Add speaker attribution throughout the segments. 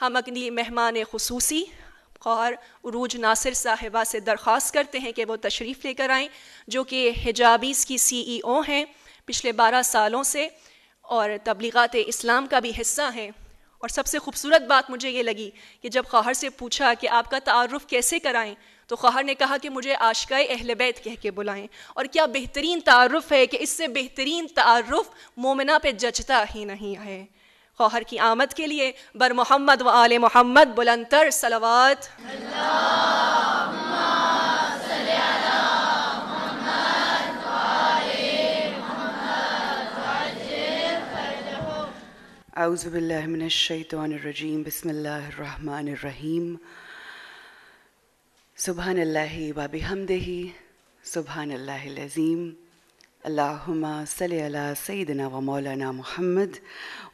Speaker 1: हम अपनी मेहमान खसूसी और अरूज नासिर साहिबा से दरख्वास्त करते हैं कि वो तशरीफ़ लेकर आएँ जो कि हिजाबीज़ की सी ई ओ हैं पिछले बारह सालों से और तबलीगत इस्लाम का भी हिस्सा हैं और सबसे खूबसूरत बात मुझे ये लगी कि जब ख़ाहर से पूछा कि आपका तारफ़ कैसे कराएँ तो ख़ाहर ने कहा कि मुझे आशका अहल बैत कह के बुलाएँ और क्या बेहतरीन तारफ़ है कि इससे बेहतरीन तारफ़ मोमिना पे जचता ही नहीं है کی آمد خواहर की आमद के लिए बर محمد व आल मोहम्मद बुलंदतर सलवात أعوذ بالله من الشيطان الرجيم بسم الله الرحمن الرحيم سبحان الله وبحمده سبحان الله العظيم اللهم صل على سيدنا ومولانا محمد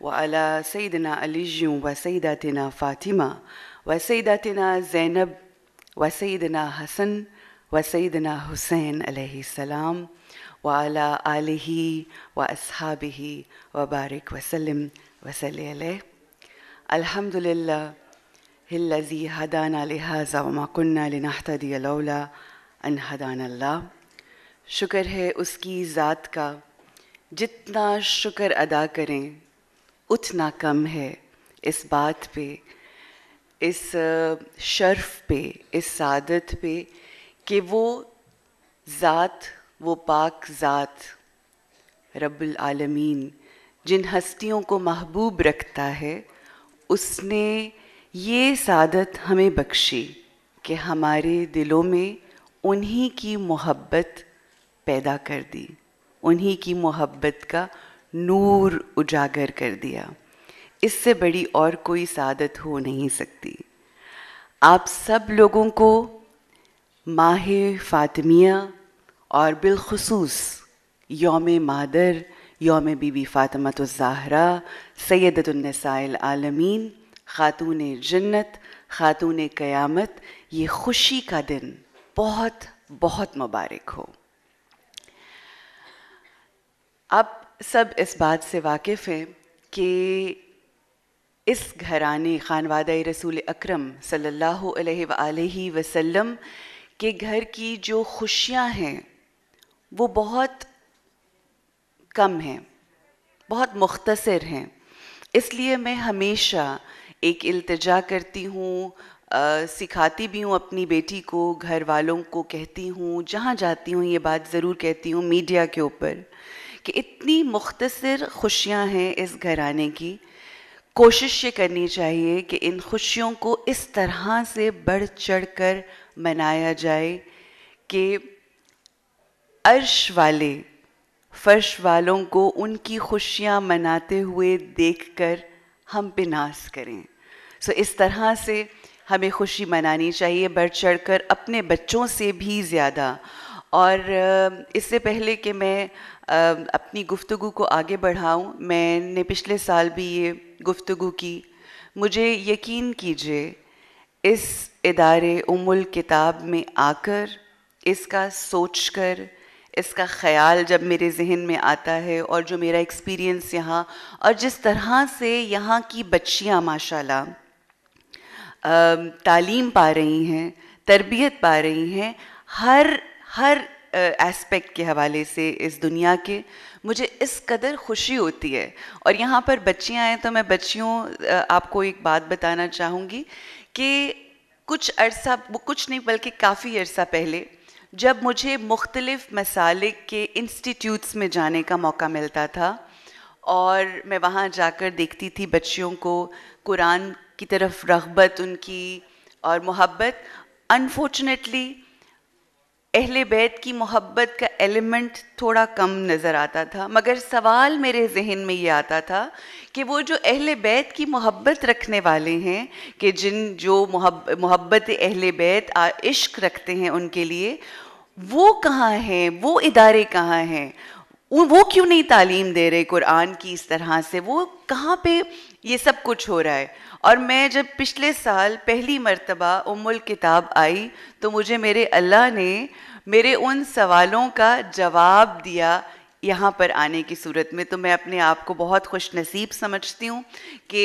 Speaker 1: وعلى سيدنا علي وسيداتنا فاطمة وسيداتنا زينب وسيدنا حسن وسيدنا حسين عليه السلام وعلى آله وأصحابه وبارك وسلم وسلي عليه الحمد لله الذي هدانا لهذا وما كنا لنهتدي لولا أن هدانا الله शुक्र है उसकी ज़ात का जितना शुक्र अदा करें उतना कम है इस बात पे इस शर्फ पे इस सादत पे कि वो ज़ात वो पाक ज़ात रब्बुल आलमीन जिन हस्तियों को महबूब रखता है उसने ये सादत हमें बख्शी कि हमारे दिलों में उन्हीं की मोहब्बत पैदा कर दी उन्हीं की मोहब्बत का नूर उजागर कर दिया इससे बड़ी और कोई सादत हो नहीं सकती आप सब लोगों को माह फातमिया और बिलखसूस योम मादर योम बीबी ज़ाहरा सैदतुलनसाइल आलमीन ख़ातून जन्नत ख़ातून क़यामत ये खुशी का दिन बहुत बहुत मुबारक हो आप सब इस बात से वाकिफ़ हैं कि इस घराने खानवाद रसूल अक्रम सल्लल्लाहु अलैहि वसल्लम के घर की जो खुशियाँ हैं वो बहुत कम हैं बहुत मुख्तसर हैं इसलिए मैं हमेशा एक अल्तजा करती हूँ सिखाती भी हूँ अपनी बेटी को घर वालों को कहती हूँ जहाँ जाती हूँ ये बात ज़रूर कहती हूँ मीडिया के ऊपर कि इतनी मुख्तसर खुशियाँ हैं इस घराने की कोशिश ये करनी चाहिए कि इन खुशियों को इस तरह से बढ़ चढ़ कर मनाया जाए कि अर्श वाले फर्श वालों को उनकी खुशियाँ मनाते हुए देखकर हम पे करें सो इस तरह से हमें खुशी मनानी चाहिए बढ़ चढ़ कर अपने बच्चों से भी ज़्यादा और इससे पहले कि मैं अपनी गुफ्तु को आगे बढ़ाऊं मैंने पिछले साल भी ये गुफ्तु की मुझे यकीन कीजिए इस इदारे उमुल किताब में आकर इसका सोच कर इसका ख़्याल जब मेरे जहन में आता है और जो मेरा एक्सपीरियंस यहाँ और जिस तरह से यहाँ की बच्चियाँ माशाल्लाह तालीम पा रही हैं तरबियत पा रही हैं हर हर एस्पेक्ट के हवाले से इस दुनिया के मुझे इस कदर खुशी होती है और यहाँ पर बच्चियाँ हैं तो मैं बच्चियों आपको एक बात बताना चाहूँगी कि कुछ अरसा वो कुछ नहीं बल्कि काफ़ी अरसा पहले जब मुझे मुख्तलिफ़ मसाले के इंस्टीट्यूट्स में जाने का मौका मिलता था और मैं वहाँ जाकर देखती थी बच्चियों को कुरान की तरफ रगबत उनकी और मोहब्बत अनफॉर्चुनेटली अहले बैत की मोहब्बत का एलिमेंट थोड़ा कम नज़र आता था मगर सवाल मेरे जहन में ये आता था कि वो जो अहल बैत की मोहब्बत रखने वाले हैं कि जिन जो मोहब्बत अहल बैत इश्क रखते हैं उनके लिए वो कहाँ हैं वो इदारे कहाँ हैं वो क्यों नहीं तालीम दे रहे कुरान की इस तरह से वो कहाँ पे ये सब कुछ हो रहा है और मैं जब पिछले साल पहली मर्तबा उमुल किताब आई तो मुझे मेरे अल्लाह ने मेरे उन सवालों का जवाब दिया यहाँ पर आने की सूरत में तो मैं अपने आप को बहुत खुश नसीब समझती हूँ कि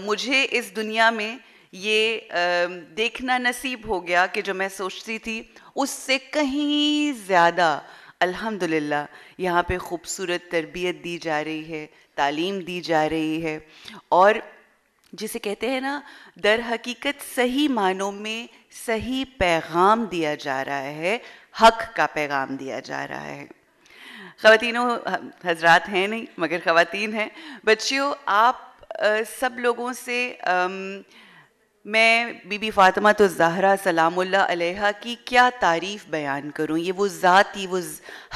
Speaker 1: मुझे इस दुनिया में ये आ, देखना नसीब हो गया कि जो मैं सोचती थी उससे कहीं ज़्यादा अल्हम्दुलिल्लाह यहाँ पे खूबसूरत तरबियत दी जा रही है तालीम दी जा रही है और जिसे कहते हैं ना दर हकीकत सही मानों में सही पैगाम दिया जा रहा है हक का पैगाम दिया जा रहा है ख़वातिनों हजरात हैं नहीं मगर ख़वातीन हैं बच्चियों आप आ, सब लोगों से आ, मैं बीबी फ़ातिमा तो ज़हरा सलामुल्ला की क्या तारीफ़ बयान करूँ ये वो ज़ात ये वो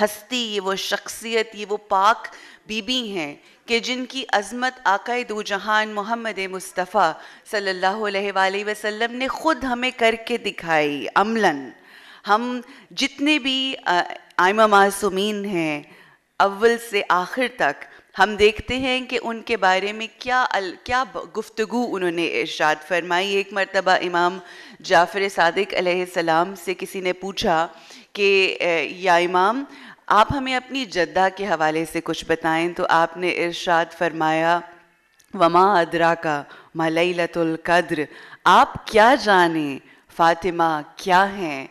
Speaker 1: हस्ती ये वो शख्सियत ये वो पाक बीबी हैं कि जिनकी अजमत आकाए दो जहान मोहम्मद मुस्तफ़ा सल्लल्लाहु अलैहि वसल्लम ने ख़ुद हमें करके दिखाई अमलन हम जितने भी आयमा मासूमीन हैं अव्वल से आखिर तक हम देखते हैं कि उनके बारे में क्या अल, क्या गुफ्तगु उन्होंने इर्शाद फरमाई एक मरतबा इमाम जाफ़र सदक सलाम से किसी ने पूछा कि या इमाम आप हमें अपनी जद्दा के हवाले से कुछ बताएं तो आपने इरशाद फरमाया वमा अदरा का मलई कद्र आप क्या जाने फातिमा क्या हैं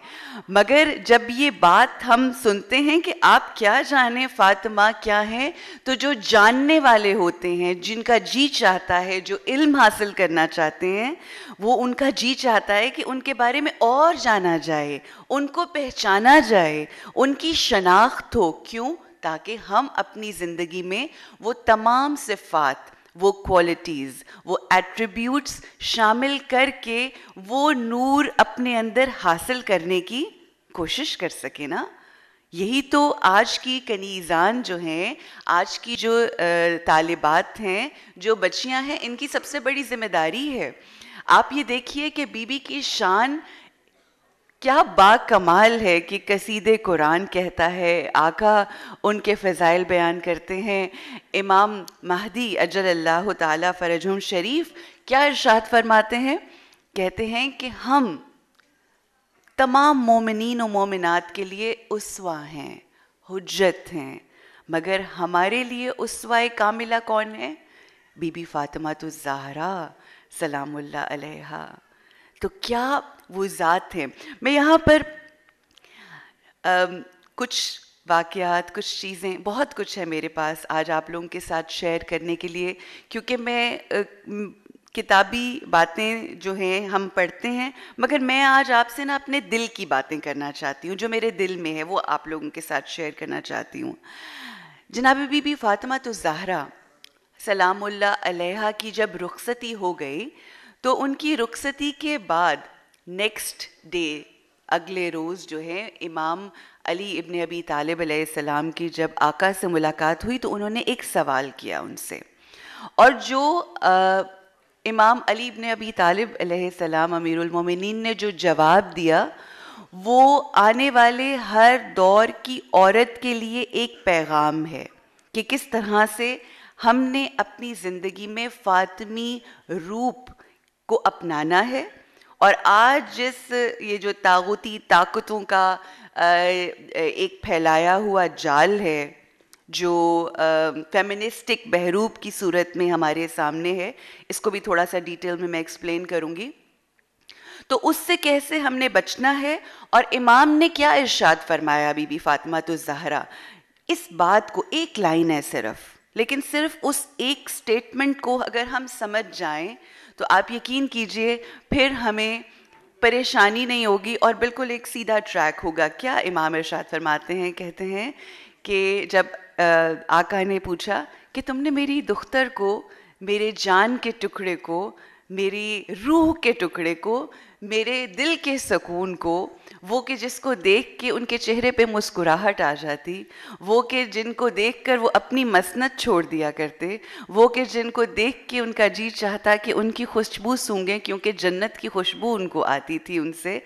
Speaker 1: मगर जब ये बात हम सुनते हैं कि आप क्या जाने फातिमा क्या हैं तो जो जानने वाले होते हैं जिनका जी चाहता है जो इल्म हासिल करना चाहते हैं वो उनका जी चाहता है कि उनके बारे में और जाना जाए उनको पहचाना जाए उनकी शनाख्त हो क्यों ताकि हम अपनी ज़िंदगी में वो तमाम सिफात वो क्वालिटीज़ वो एट्रीब्यूट्स शामिल करके वो नूर अपने अंदर हासिल करने की कोशिश कर सके ना यही तो आज की कनीज़ान जो हैं आज की जो तालिबात हैं जो बच्चियां हैं इनकी सबसे बड़ी जिम्मेदारी है आप ये देखिए कि बीबी की शान क्या बा कमाल है कि कसीदे कुरान कहता है आका उनके फ़ज़ाइल बयान करते हैं इमाम महदी अजल अल्लाह ताला फ़रजम शरीफ क्या इरशाद फरमाते हैं कहते हैं कि हम तमाम मोमिन व मोमिनात के लिए उसवा हैं हजत हैं मगर हमारे लिए उसवा कामिला कौन है बीबी फ़ातिमा तो ज़ाहरा सलामुल्ला अलैहा तो क्या वो ज़ात है मैं यहाँ पर आ, कुछ वाक़ात कुछ चीज़ें बहुत कुछ है मेरे पास आज आप लोगों के साथ शेयर करने के लिए क्योंकि मैं आ, किताबी बातें जो हैं हम पढ़ते हैं मगर मैं आज आपसे ना अपने दिल की बातें करना चाहती हूँ जो मेरे दिल में है वो आप लोगों के साथ शेयर करना चाहती हूँ जनाब बीबी फातिमा तो ज़ाहरा सलाम अलैहा की जब रुखसती हो गई तो उनकी रुखसती के बाद नेक्स्ट डे अगले रोज़ जो है इमाम अली इबन अबी तालिब सलाम की जब आका से मुलाकात हुई तो उन्होंने एक सवाल किया उनसे और जो आ, इमाम अली इबन अबी तालब सलाम मोमिनीन ने जो जवाब दिया वो आने वाले हर दौर की औरत के लिए एक पैगाम है कि किस तरह से हमने अपनी ज़िंदगी में फ़ातमी रूप को अपनाना है और आज जिस ये जो तागुती ताकतों का एक फैलाया हुआ जाल है जो फेमिनिस्टिक बहरूप की सूरत में हमारे सामने है इसको भी थोड़ा सा डिटेल में मैं एक्सप्लेन करूँगी तो उससे कैसे हमने बचना है और इमाम ने क्या इर्शाद फरमाया बीबी फातिमा तो जहरा इस बात को एक लाइन है सिर्फ़ लेकिन सिर्फ उस एक स्टेटमेंट को अगर हम समझ जाएं तो आप यकीन कीजिए फिर हमें परेशानी नहीं होगी और बिल्कुल एक सीधा ट्रैक होगा क्या इमाम इरशाद फरमाते हैं कहते हैं कि जब आका ने पूछा कि तुमने मेरी दुख्तर को मेरे जान के टुकड़े को मेरी रूह के टुकड़े को मेरे दिल के सकून को वो कि जिसको देख के उनके चेहरे पे मुस्कुराहट आ जाती वो कि जिनको देखकर वो अपनी मसनत छोड़ दिया करते वो कि जिनको देख के उनका जी चाहता कि उनकी खुशबू सूंघें क्योंकि जन्नत की खुशबू उनको आती थी उनसे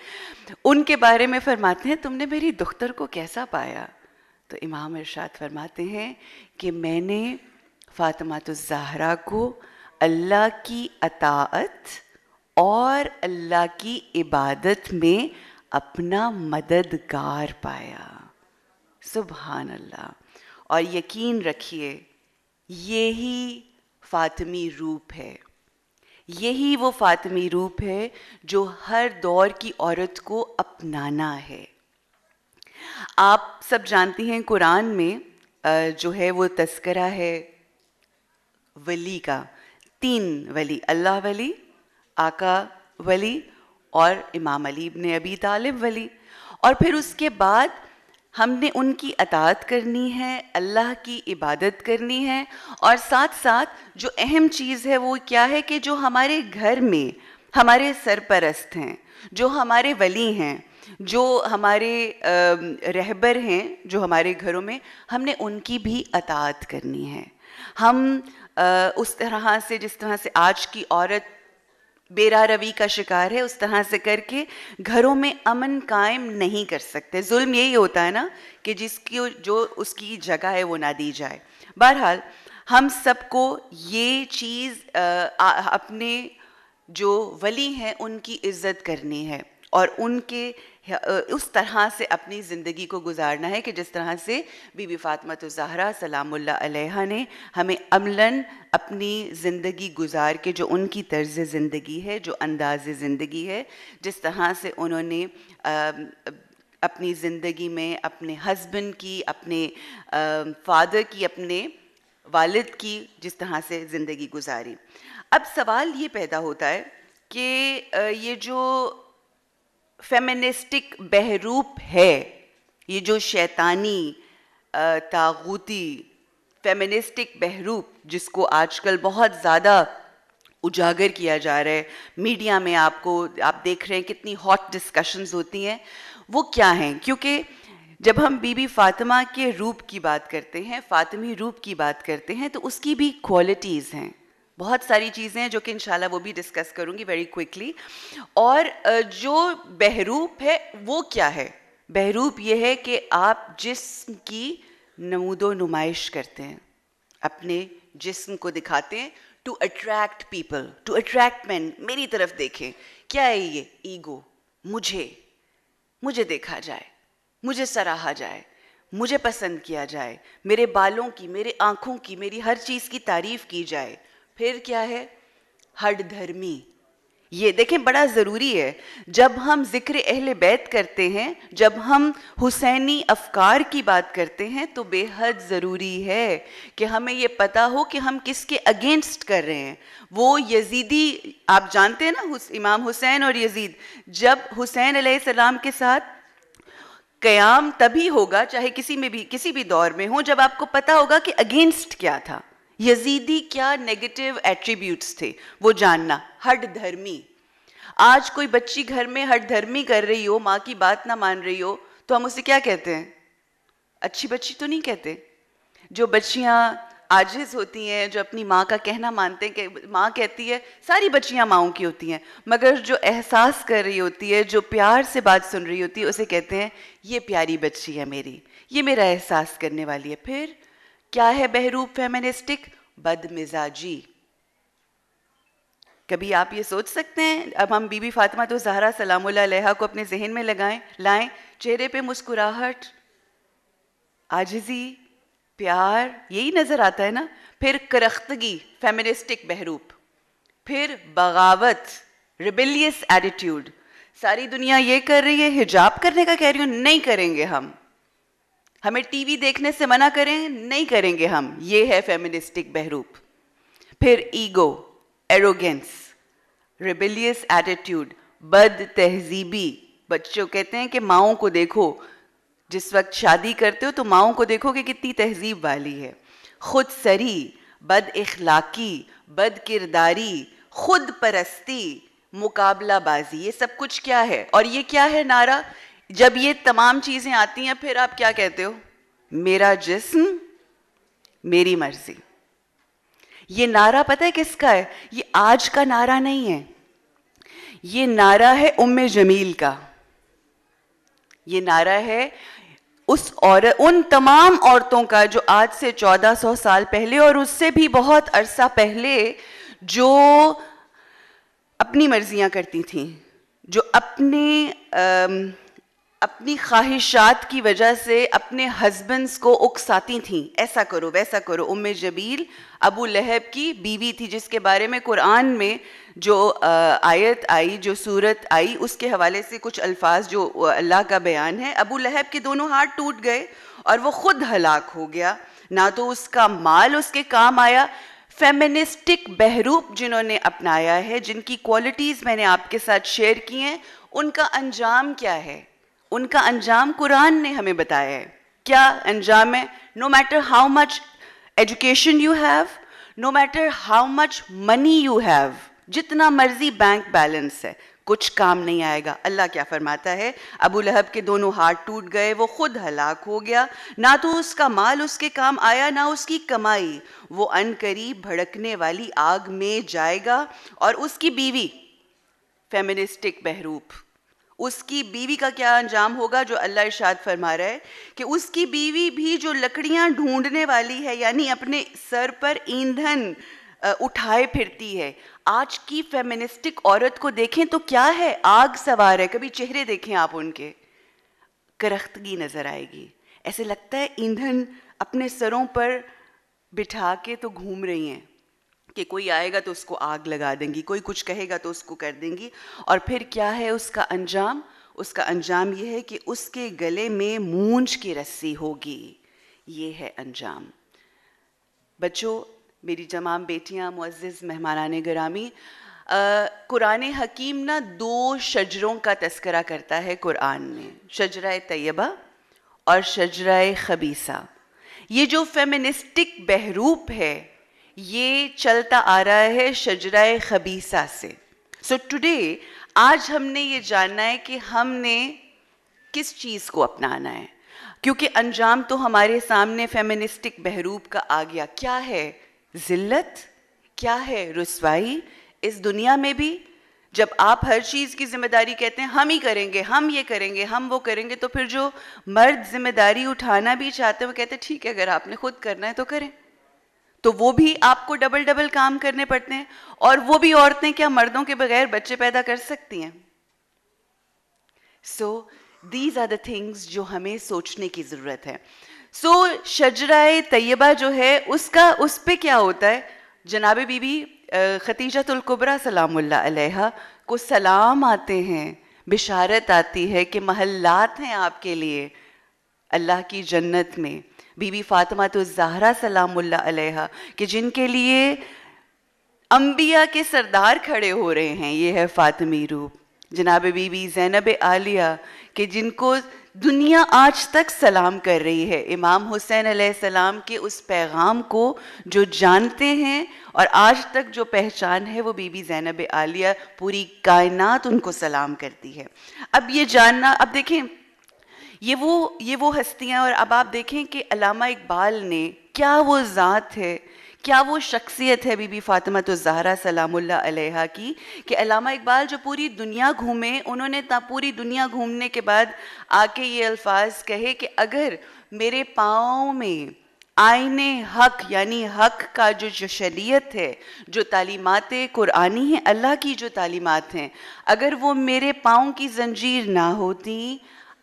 Speaker 1: उनके बारे में फरमाते हैं तुमने मेरी दुख्तर को कैसा पाया तो इमाम इरशाद फरमाते हैं कि मैंने फ़ातमा तो जहरा को अल्लाह की अतात और अल्लाह की इबादत में अपना मददगार पाया सुबहान अल्लाह और यकीन रखिए यही फातिमी रूप है यही वो फातिमी रूप है जो हर दौर की औरत को अपनाना है आप सब जानती हैं कुरान में जो है वो तस्करा है वली का तीन वली अल्लाह वली आका वली और इमाम अली ने अबी तालिब वली और फिर उसके बाद हमने उनकी अतात करनी है अल्लाह की इबादत करनी है और साथ साथ जो अहम चीज़ है वो क्या है कि जो हमारे घर में हमारे सरपरस्त हैं जो हमारे वली हैं जो हमारे रहबर हैं जो हमारे घरों में हमने उनकी भी अतात करनी है हम उस तरह से जिस तरह से आज की औरत बेरा रवि का शिकार है उस तरह से करके घरों में अमन कायम नहीं कर सकते जुल्म यही होता है ना कि जिसकी जो उसकी जगह है वो ना दी जाए बहरहाल हम सबको ये चीज़ अपने जो वली हैं उनकी इज्जत करनी है और उनके उस तरह से अपनी ज़िंदगी को गुजारना है कि जिस तरह से बीबी फ़ातमत तो ज़हरा सलामुल्ला ने हमें अमलन अपनी ज़िंदगी गुजार के जो उनकी तर्ज ज़िंदगी है जो अंदाज ज़िंदगी है जिस तरह से उन्होंने अपनी ज़िंदगी में अपने हस्बैंड की अपने फादर की अपने वालिद की जिस तरह से ज़िंदगी गुजारी अब सवाल ये पैदा होता है कि ये जो फेमिनिस्टिक बहरूप है ये जो शैतानी तागूती फेमिनिस्टिक बहरूप जिसको आजकल बहुत ज़्यादा उजागर किया जा रहा है मीडिया में आपको आप देख रहे हैं कितनी हॉट डिस्कशंस होती हैं वो क्या हैं क्योंकि जब हम बीबी फातिमा के रूप की बात करते हैं फातिमी रूप की बात करते हैं तो उसकी भी क्वालिटीज़ हैं बहुत सारी चीज़ें हैं जो कि इंशाल्लाह वो भी डिस्कस करूँगी वेरी क्विकली और जो बहरूप है वो क्या है बहरूप ये है कि आप जिस्म की नमूदो नुमाइश करते हैं अपने जिस्म को दिखाते हैं to attract people to attract man मेरी तरफ देखें क्या है ये ईगो मुझे मुझे देखा जाए मुझे सराहा जाए मुझे पसंद किया जाए मेरे बालों की मेरे आँखों की मेरी हर चीज़ की तारीफ की जाए फिर क्या है हड धर्मी ये देखें बड़ा ज़रूरी है जब हम जिक्र अहल बैत करते हैं जब हम हुसैनी अफकार की बात करते हैं तो बेहद ज़रूरी है कि हमें ये पता हो कि हम किसके अगेंस्ट कर रहे हैं वो यजीदी आप जानते हैं ना हुस, इमाम हुसैन और यजीद जब हुसैन सलाम के साथ कयाम तभी होगा चाहे किसी में भी किसी भी दौर में हो जब आपको पता होगा कि अगेंस्ट क्या था यजीदी क्या नेगेटिव एट्रीब्यूट्स थे वो जानना हट धर्मी आज कोई बच्ची घर में हट धर्मी कर रही हो माँ की बात ना मान रही हो तो हम उसे क्या कहते हैं अच्छी बच्ची तो नहीं कहते जो बच्चियाँ आजिज होती हैं जो अपनी माँ का कहना मानते हैं कि माँ कहती है सारी बच्चियाँ माओं की होती हैं मगर जो एहसास कर रही होती है जो प्यार से बात सुन रही होती है उसे कहते हैं ये प्यारी बच्ची है मेरी ये मेरा एहसास करने वाली है फिर क्या है बहरूप फेमिनिस्टिक बदमिजाजी कभी आप ये सोच सकते हैं अब हम बीबी फातिमा तो जहरा सलाम को अपने जहन में लगाएं लाएं चेहरे पे मुस्कुराहट आजिजी प्यार यही नज़र आता है ना फिर करख्तगी फेमिनिस्टिक बहरूप फिर बगावत रिबिलियस एटीट्यूड सारी दुनिया ये कर रही है हिजाब करने का कह रही हूं नहीं करेंगे हम हमें टीवी देखने से मना करें नहीं करेंगे हम ये है फेमिनिस्टिक बहरूप फिर ईगो एरोगेंस रिबिलियस एटीट्यूड बद तहजीबी बच्चों कहते हैं कि माओ को देखो जिस वक्त शादी करते हो तो माओ को देखो कि कितनी तहजीब वाली है खुद सरी बद इखलाकी बद किरदारी खुद परस्ती मुकाबलाबाजी ये सब कुछ क्या है और ये क्या है नारा जब ये तमाम चीजें आती हैं फिर आप क्या कहते हो मेरा जिस्म मेरी मर्जी ये नारा पता है किसका है ये आज का नारा नहीं है ये नारा है उम्म जमील का ये नारा है उस और उन तमाम औरतों का जो आज से 1400 साल पहले और उससे भी बहुत अरसा पहले जो अपनी मर्जियां करती थीं जो अपने आ, अपनी ख्वाहिशात की वजह से अपने हस्बैंड्स को उकसाती थीं ऐसा करो वैसा करो उम जबील अबू लहब की बीवी थी जिसके बारे में कुरान में जो आयत आई जो सूरत आई उसके हवाले से कुछ अल्फाज जो अल्लाह का बयान है अबू लहब के दोनों हाथ टूट गए और वो ख़ुद हलाक हो गया ना तो उसका माल उसके काम आया फेमिनिस्टिक बहरूप जिन्होंने अपनाया है जिनकी क्वालिटीज़ मैंने आपके साथ शेयर की हैं उनका अंजाम क्या है उनका अंजाम कुरान ने हमें बताया है क्या अंजाम है no matter how much education you have no matter how much money you have जितना मर्जी बैंक बैलेंस है कुछ काम नहीं आएगा अल्लाह क्या फरमाता है अबू लहब के दोनों हाथ टूट गए वो खुद हलाक हो गया ना तो उसका माल उसके काम आया ना उसकी कमाई वो अनकरीब भड़कने वाली आग में जाएगा और उसकी बीवी फेमिनिस्टिक बहरूप उसकी बीवी का क्या अंजाम होगा जो अल्लाह इरशाद फरमा रहा है कि उसकी बीवी भी जो लकड़ियां ढूंढने वाली है यानी अपने सर पर ईंधन उठाए फिरती है आज की फेमिनिस्टिक औरत को देखें तो क्या है आग सवार है कभी चेहरे देखें आप उनके करख्तगी नज़र आएगी ऐसे लगता है ईंधन अपने सरों पर बिठा के तो घूम रही हैं कि कोई आएगा तो उसको आग लगा देंगी कोई कुछ कहेगा तो उसको कर देंगी और फिर क्या है उसका अंजाम उसका अंजाम यह है कि उसके गले में मूंज की रस्सी होगी ये है अंजाम बच्चों मेरी तमाम बेटियां मुआज़ मेहमान ग्रामी कुरान हकीम ना दो शजरों का तस्करा करता है कुरान में शजरा तयबा और शजरा खबीसा ये जो फेमिनिस्टिक बहरूप है ये चलता आ रहा है शजराए खबीसा से सो so टुडे आज हमने ये जानना है कि हमने किस चीज़ को अपनाना है क्योंकि अंजाम तो हमारे सामने फेमिनिस्टिक बहरूप का आ गया क्या है जिल्लत क्या है रसवाई इस दुनिया में भी जब आप हर चीज़ की जिम्मेदारी कहते हैं हम ही करेंगे हम ये करेंगे हम वो करेंगे तो फिर जो मर्द जिम्मेदारी उठाना भी चाहते हैं वो कहते हैं ठीक है अगर आपने खुद करना है तो करें तो वो भी आपको डबल डबल काम करने पड़ते हैं और वो भी औरतें क्या मर्दों के बगैर बच्चे पैदा कर सकती हैं so these are the things जो हमें सोचने की ज़रूरत है सो so, शजराए तयबा जो है उसका उस पर क्या होता है जनाब बीबी खतीजतुल्कुबरा सलामुल्ला को सलाम आते हैं बिशारत आती है कि महल्लात हैं आपके लिए अल्लाह की जन्नत में बीबी फातिमा तो जहरा सलामुल्ला अलैहा कि जिनके लिए अंबिया के सरदार खड़े हो रहे हैं ये है फातिमी रूप जनाब बीबी जैनब आलिया कि जिनको दुनिया आज तक सलाम कर रही है इमाम हुसैन सलाम के उस पैगाम को जो जानते हैं और आज तक जो पहचान है वो बीबी जैनब आलिया पूरी कायनात उनको सलाम करती है अब ये जानना अब देखें ये वो ये वो हस्तियाँ और अब आप देखें कि अलामा इकबाल ने क्या वो ज़ात है क्या वो शख्सियत है बीबी फातिमा तो जहरा सलामुल्ला की कि अलामा इकबाल जो पूरी दुनिया घूमे उन्होंने ता पूरी दुनिया घूमने के बाद आके ये अल्फाज कहे कि अगर मेरे पाँव में आयने हक यानी हक का जो जो शरीयत है जो तालीमत कुरानी हैं अल्लाह की जो तालीमत हैं अगर वो मेरे पाँव की जंजीर ना होती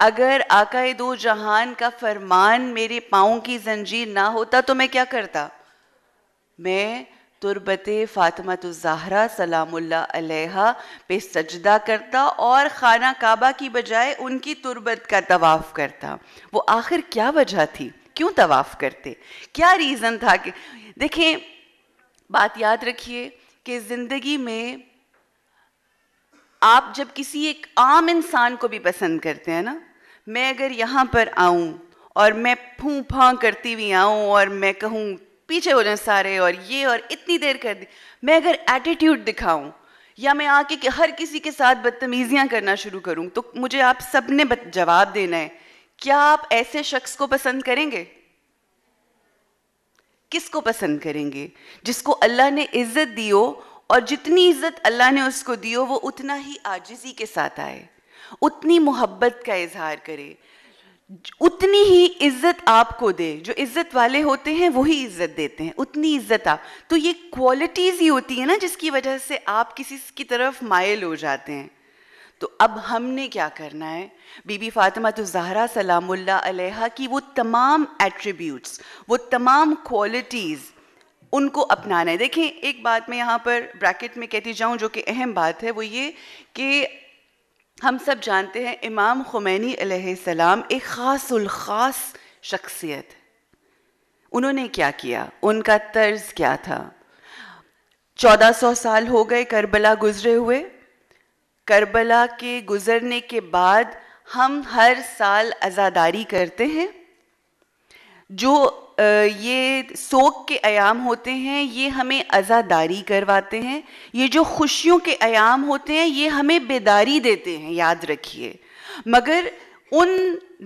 Speaker 1: अगर आकाए दो जहान का फरमान मेरे पाओं की जंजीर ना होता तो मैं क्या करता मैं तुरबत फातमत ज़ाहरा सलामुल्ला पे सजदा करता और खाना काबा की बजाय उनकी तुरबत का तवाफ़ करता वो आखिर क्या वजह थी क्यों तवाफ़ करते क्या रीज़न था कि देखें बात याद रखिए कि ज़िंदगी में आप जब किसी एक आम इंसान को भी पसंद करते हैं ना मैं अगर यहाँ पर आऊँ और मैं फूँ फाँ करती हुई आऊँ और मैं कहूँ पीछे हो जाए सारे और ये और इतनी देर कर दी मैं अगर एटीट्यूड दिखाऊं या मैं आके कि हर किसी के साथ बदतमीजियां करना शुरू करूँ तो मुझे आप सबने जवाब देना है क्या आप ऐसे शख्स को पसंद करेंगे किसको पसंद करेंगे जिसको अल्लाह ने इज्जत दी हो और जितनी इज्जत अल्लाह ने उसको दी हो वो उतना ही आजिजी के साथ आए उतनी मोहब्बत का इजहार करे उतनी ही इज्जत आपको दे जो इज्जत वाले होते हैं वही इज्जत देते हैं उतनी इज्जत आप तो ये क्वालिटीज़ ही होती है ना जिसकी वजह से आप किसी की तरफ मायल हो जाते हैं तो अब हमने क्या करना है बीबी फातिमा तो जहरा सलामुल्ला की वो तमाम एट्रीब्यूट्स वो तमाम क्वालिटीज़ उनको अपनाना है देखें एक बात मैं यहाँ पर ब्रैकेट में कहती जाऊँ जो कि अहम बात है वो ये कि हम सब जानते हैं इमाम खुमैनी सलाम एक ख़ास खास शख्सियत उन्होंने क्या किया उनका तर्ज क्या था 1400 साल हो गए करबला गुजरे हुए करबला के गुजरने के बाद हम हर साल आज़ादारी करते हैं जो ये सोग के आयाम होते हैं ये हमें आज़ादारी करवाते हैं ये जो खुशियों के आयाम होते हैं ये हमें बेदारी देते हैं याद रखिए मगर उन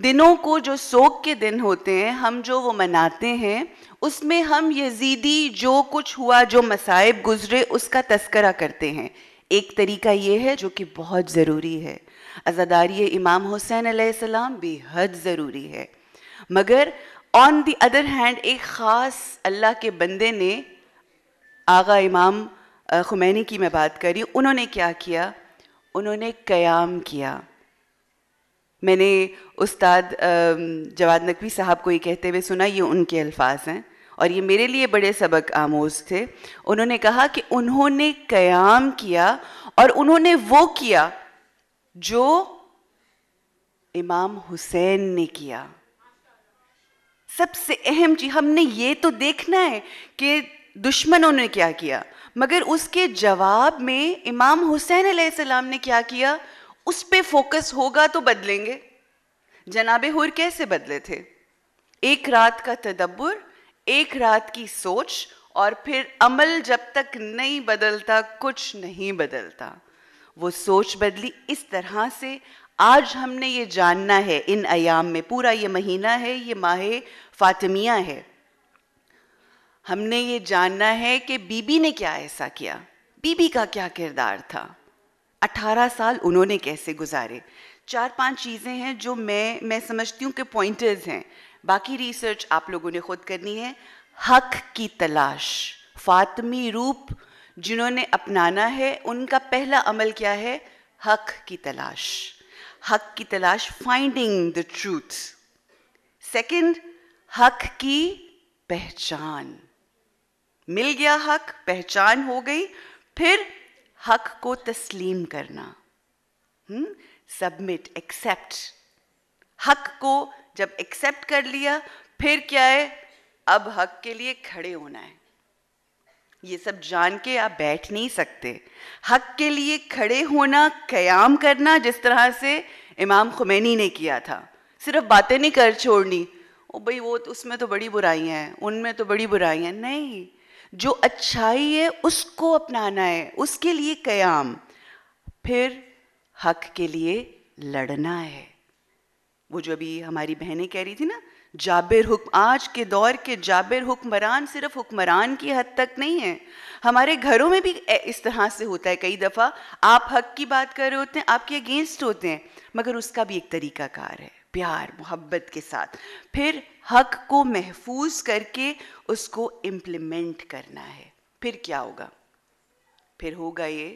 Speaker 1: दिनों को जो सोग के दिन होते हैं हम जो वो मनाते हैं उसमें हम यजीदी जो कुछ हुआ जो मसाइब गुजरे उसका तस्करा करते हैं एक तरीका ये है जो कि बहुत ज़रूरी है अज़ादारी इमाम हुसैन आसमाम बेहद ज़रूरी है मगर ऑन द अदर हैंड एक ख़ास अल्लाह के बंदे ने आगा इमाम खुमैनी की मैं बात कर रही हूँ उन्होंने क्या किया उन्होंने क़याम किया मैंने उस्ताद जवाद नकवी साहब को ये कहते हुए सुना ये उनके अल्फाज हैं और ये मेरे लिए बड़े सबक आमोज थे उन्होंने कहा कि उन्होंने क़याम किया और उन्होंने वो किया जो इमाम हुसैन ने किया सबसे अहम चीज हमने ये तो देखना है कि दुश्मनों ने क्या किया मगर उसके जवाब में इमाम हुसैन सलाम ने क्या किया उस पर फोकस होगा तो बदलेंगे जनाब हुर कैसे बदले थे एक रात का तदब्बर एक रात की सोच और फिर अमल जब तक नहीं बदलता कुछ नहीं बदलता वो सोच बदली इस तरह से आज हमने ये जानना है इन अयाम में पूरा ये महीना है ये माह फातिमिया है हमने ये जानना है कि बीबी ने क्या ऐसा किया बीबी का क्या किरदार था अठारह साल उन्होंने कैसे गुजारे चार पांच चीज़ें हैं जो मैं मैं समझती हूँ कि पॉइंटर्स हैं बाकी रिसर्च आप लोगों ने खुद करनी है हक की तलाश फातमी रूप जिन्होंने अपनाना है उनका पहला अमल क्या है हक की तलाश हक की तलाश फाइंडिंग द ट्रूथ सेकंड हक की पहचान मिल गया हक पहचान हो गई फिर हक को तस्लीम करना सबमिट हम्म? एक्सेप्ट हक को जब एक्सेप्ट कर लिया फिर क्या है अब हक के लिए खड़े होना है ये सब जान के आप बैठ नहीं सकते हक के लिए खड़े होना कयाम करना जिस तरह से इमाम खुमैनी ने किया था सिर्फ बातें नहीं कर छोड़नी ओ भाई वो तो उसमें तो बड़ी बुराइयाँ हैं उनमें तो बड़ी बुराइयाँ नहीं जो अच्छाई है उसको अपनाना है उसके लिए कयाम फिर हक के लिए लड़ना है वो जो अभी हमारी बहनें कह रही थी ना जाबिर हुक्म आज के दौर के जाबिर हुक्मरान सिर्फ हुक्मरान की हद तक नहीं है हमारे घरों में भी इस तरह से होता है कई दफ़ा आप हक की बात कर रहे होते हैं आपके अगेंस्ट होते हैं मगर उसका भी एक तरीका कार है प्यार मोहब्बत के साथ फिर हक को महफूज करके उसको इम्प्लीमेंट करना है फिर क्या होगा फिर होगा ये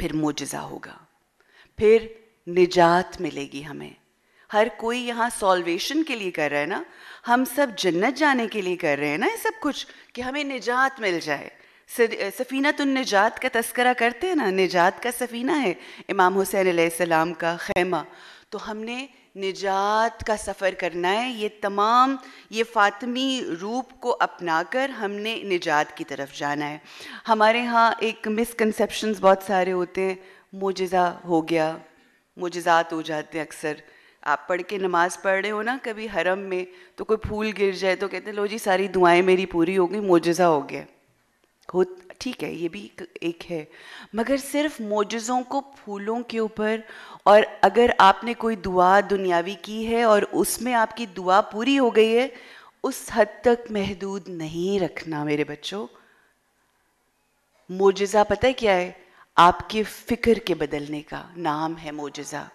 Speaker 1: फिर मोजा होगा फिर निजात मिलेगी हमें हर कोई यहाँ सॉल्वेशन के लिए कर रहा है ना हम सब जन्नत जाने के लिए कर रहे हैं ना ये सब कुछ कि हमें निजात मिल जाए सफ़ीना तो निजात का तस्करा करते हैं ना निजात का सफ़ीना है इमाम हुसैन सलाम का खैमा तो हमने निजात का सफ़र करना है ये तमाम ये फ़ातमी रूप को अपनाकर हमने निजात की तरफ जाना है हमारे यहाँ एक मिसकनसप्शन बहुत सारे होते हैं मुजजा हो गया मुजज़ात हो जाते हैं अक्सर आप पढ़ के नमाज़ पढ़ रहे हो ना कभी हरम में तो कोई फूल गिर जाए तो कहते हैं लो जी सारी दुआएं मेरी पूरी हो गई मोजज़ा हो गया हो ठीक है ये भी एक है मगर सिर्फ मोजज़ों को फूलों के ऊपर और अगर आपने कोई दुआ दुनियावी की है और उसमें आपकी दुआ पूरी हो गई है उस हद तक महदूद नहीं रखना मेरे बच्चों मोजज़ा पता है क्या है आपके फ़िक्र के बदलने का नाम है मोजज़ा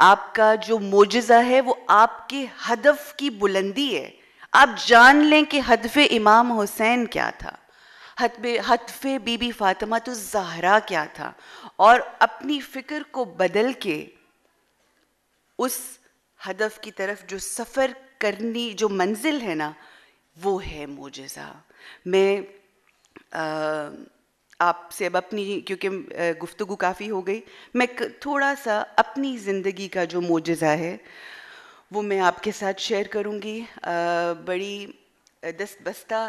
Speaker 1: आपका जो मोजज़ा है वो आपके हदफ की बुलंदी है आप जान लें कि हदफ इमाम हुसैन क्या था हतफ बीबी फातिमा तो जहरा क्या था और अपनी फ़िक्र को बदल के उस हदफ की तरफ जो सफ़र करनी जो मंजिल है ना वो है मोजज़ा मैं आ, आपसे अब अपनी क्योंकि गुफ्तु काफ़ी हो गई मैं थोड़ा सा अपनी ज़िंदगी का जो मोजा है वो मैं आपके साथ शेयर करूँगी बड़ी दस्त बस्ता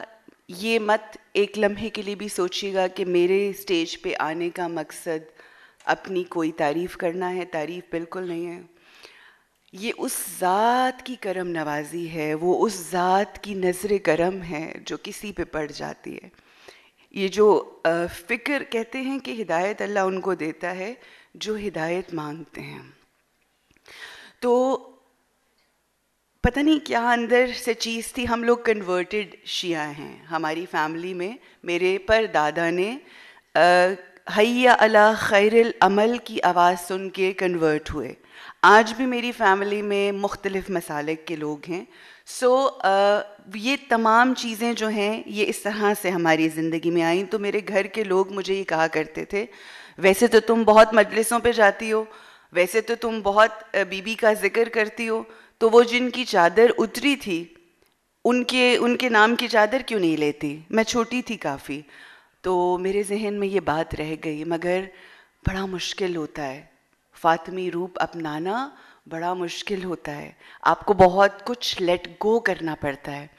Speaker 1: ये मत एक लम्हे के लिए भी सोचिएगा कि मेरे स्टेज पे आने का मकसद अपनी कोई तारीफ़ करना है तारीफ़ बिल्कुल नहीं है ये उस ज़ात की करम नवाजी है वो उस ज़ात की नज़र करम है जो किसी पे पड़ जाती है ये जो फ़िक्र कहते हैं कि हिदायत अल्लाह उनको देता है जो हिदायत मांगते हैं तो पता नहीं क्या अंदर से चीज़ थी हम लोग कन्वर्टेड शिया हैं हमारी फैमिली में मेरे पर दादा ने हैया अला खैर अमल की आवाज़ सुन के कन्वर्ट हुए आज भी मेरी फैमिली में मुख्तलिफ़ मसालिक के लोग हैं सो so, ये तमाम चीज़ें जो हैं ये इस तरह से हमारी ज़िंदगी में आई तो मेरे घर के लोग मुझे ये कहा करते थे वैसे तो तुम बहुत मजलिसों पे जाती हो वैसे तो तुम बहुत बीबी का जिक्र करती हो तो वो जिनकी चादर उतरी थी उनके उनके नाम की चादर क्यों नहीं लेती मैं छोटी थी काफ़ी तो मेरे जहन में ये बात रह गई मगर बड़ा मुश्किल होता है फातमी रूप अपनाना बड़ा मुश्किल होता है आपको बहुत कुछ लेट गो करना पड़ता है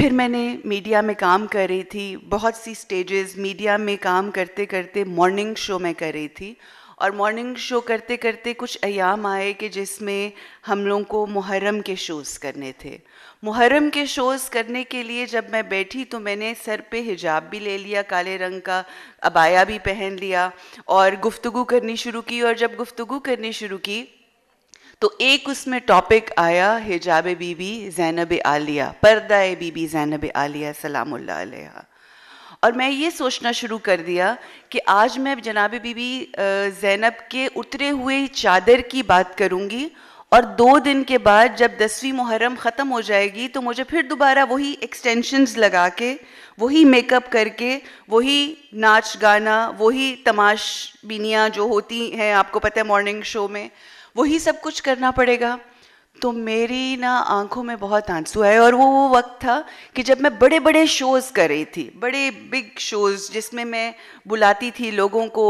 Speaker 1: फिर मैंने मीडिया में काम कर रही थी बहुत सी स्टेजेस मीडिया में काम करते करते मॉर्निंग शो में कर रही थी और मॉर्निंग शो करते करते कुछ अयाम आए कि जिसमें हम लोगों को मुहर्रम के शोज़ करने थे मुहर्रम के शोज़ करने के लिए जब मैं बैठी तो मैंने सर पे हिजाब भी ले लिया काले रंग का अबाया भी पहन लिया और गुफ्तगु करनी शुरू की और जब गुफ्तगु करनी शुरू की तो एक उसमें टॉपिक आया हिजाब बीबी जैनब आलिया पर्दा बीबी जैनब आलिया सलामुल्ला और मैं ये सोचना शुरू कर दिया कि आज मैं जनाब बीबी जैनब के उतरे हुए चादर की बात करूँगी और दो दिन के बाद जब दसवीं मुहर्रम ख़त्म हो जाएगी तो मुझे फिर दोबारा वही एक्सटेंशंस लगा के वही मेकअप करके वही नाच गाना वही तमाश बीनियाँ जो होती हैं आपको पता है मॉर्निंग शो में वही सब कुछ करना पड़ेगा तो मेरी ना आंखों में बहुत आंसू आए और वो वो वक्त था कि जब मैं बड़े बड़े शोज़ कर रही थी बड़े बिग शोज़ जिसमें मैं बुलाती थी लोगों को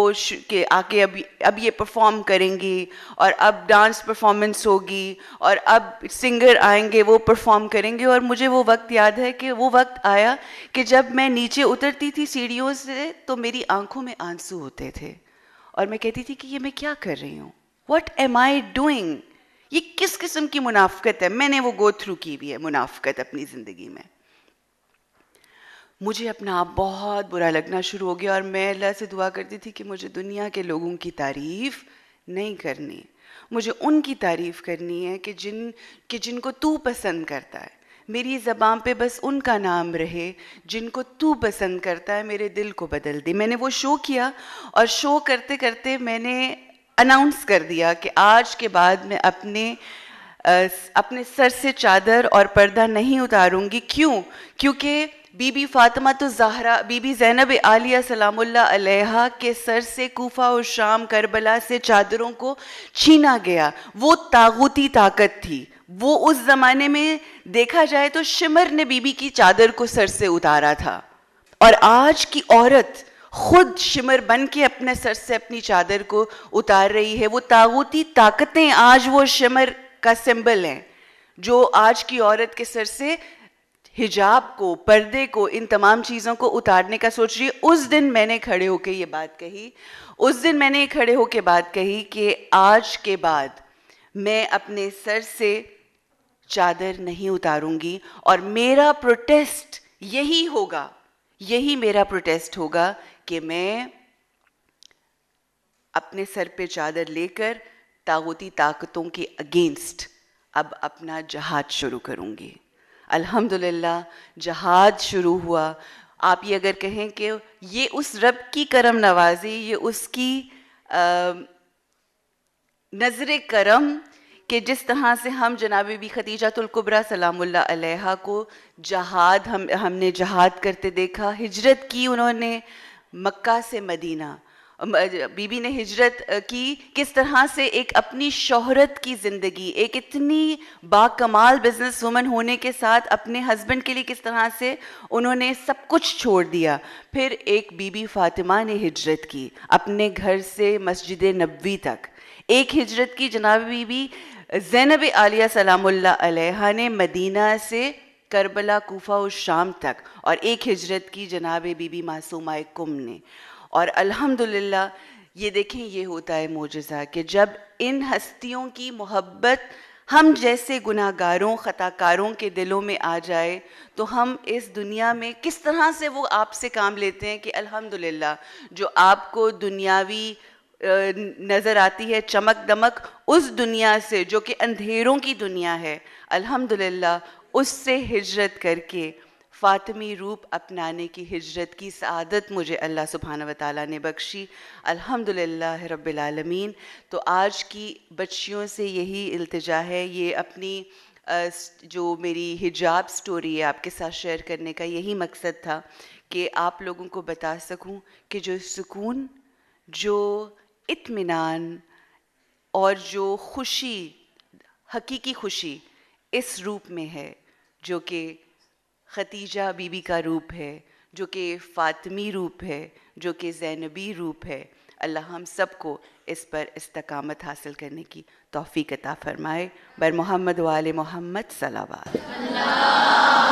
Speaker 1: के आके अब अब ये परफॉर्म करेंगी और अब डांस परफॉर्मेंस होगी और अब सिंगर आएंगे वो परफॉर्म करेंगे और मुझे वो वक्त याद है कि वो वक्त आया कि जब मैं नीचे उतरती थी सीढ़ियों से तो मेरी आंखों में आंसू होते थे और मैं कहती थी कि ये मैं क्या कर रही हूँ वट एम आई डूइंग ये किस किस्म की मुनाफ्त है मैंने वो गो थ्रू की भी है मुनाफ्त अपनी ज़िंदगी में मुझे अपना आप बहुत बुरा लगना शुरू हो गया और मैं अल्लाह से दुआ करती थी कि मुझे दुनिया के लोगों की तारीफ़ नहीं करनी मुझे उनकी तारीफ़ करनी है कि जिन कि जिनको तू पसंद करता है मेरी ज़बान पे बस उनका नाम रहे जिनको तू पसंद करता है मेरे दिल को बदल दे मैंने वो शो किया और शो करते करते मैंने अनाउंस कर दिया कि आज के बाद मैं अपने अपने सर से चादर और पर्दा नहीं उतारूंगी क्यों क्योंकि बीबी फातिमा तो जहरा बीबी जैनब आलिया सलामुल्ला के सर से कोफा और शाम करबला से चादरों को छीना गया वो तागूती ताकत थी वो उस ज़माने में देखा जाए तो शिमर ने बीबी की चादर को सर से उतारा था और आज की औरत खुद शिमर बन के अपने सर से अपनी चादर को उतार रही है वो ताबूती ताकतें आज वो शिमर का सिंबल हैं जो आज की औरत के सर से हिजाब को पर्दे को इन तमाम चीज़ों को उतारने का सोच रही है उस दिन मैंने खड़े होकर ये बात कही उस दिन मैंने खड़े होकर बात कही कि आज के बाद मैं अपने सर से चादर नहीं उतारूंगी और मेरा प्रोटेस्ट यही होगा यही मेरा प्रोटेस्ट होगा कि मैं अपने सर पे चादर लेकर ताकती ताकतों के अगेंस्ट अब अपना जहाज शुरू करूँगी अल्हम्दुलिल्लाह जहाज शुरू हुआ आप ये अगर कहें कि ये उस रब की करम नवाजी ये उसकी नज़र करम कि जिस तरह से हम जनाब बी ख़दीजातुल्कुबरा सलामुल्लाह अलैहा को जहाद हम हमने जहाद करते देखा हिजरत की उन्होंने मक्का से मदीना बीबी ने हिजरत की किस तरह से एक अपनी शोहरत की ज़िंदगी एक इतनी बाकमाल बिजनेस वुमन होने के साथ अपने हस्बैंड के लिए किस तरह से उन्होंने सब कुछ छोड़ दिया फिर एक बीबी फातिमा ने हिजरत की अपने घर से मस्जिद नबी तक एक हिजरत की जनाब बीबी जैनब आलिया सलामुल्ला ने मदीना से करबला कोफा और शाम तक और एक हिजरत की जनाब बीबी मासूम आए कुम ने और अल्हम्दुलिल्लाह ये देखें ये होता है मोजा कि जब इन हस्तियों की मोहब्बत हम जैसे गुनागारों ख़ताकारों के दिलों में आ जाए तो हम इस दुनिया में किस तरह से वो आपसे काम लेते हैं कि अल्हम्दुलिल्लाह जो आपको दुनियावी नज़र आती है चमक दमक उस दुनिया से जो कि अंधेरों की दुनिया है अल्हम्दुलिल्लाह उससे हिजरत करके फ़ातमी रूप अपनाने की हिजरत की सआदत मुझे अल्लाह सुबहान व ताली ने बख्शी अल्हम्दुलिल्लाह रबालमीन तो आज की बच्चियों से यही इल्तिजा है ये अपनी जो मेरी हिजाब स्टोरी है आपके साथ शेयर करने का यही मकसद था कि आप लोगों को बता सकूं कि जो सुकून जो इत्मीनान और जो खुशी हकीकी खुशी इस रूप में है जो कि खतीजा बीबी का रूप है जो कि फ़ातमी रूप है जो कि जैनबी रूप है अल्लाह हम सबको इस पर इस्तकामत हासिल करने की तोफ़ी अता फ़रमाए बर मोहम्मद वाल मोहम्मद सलावा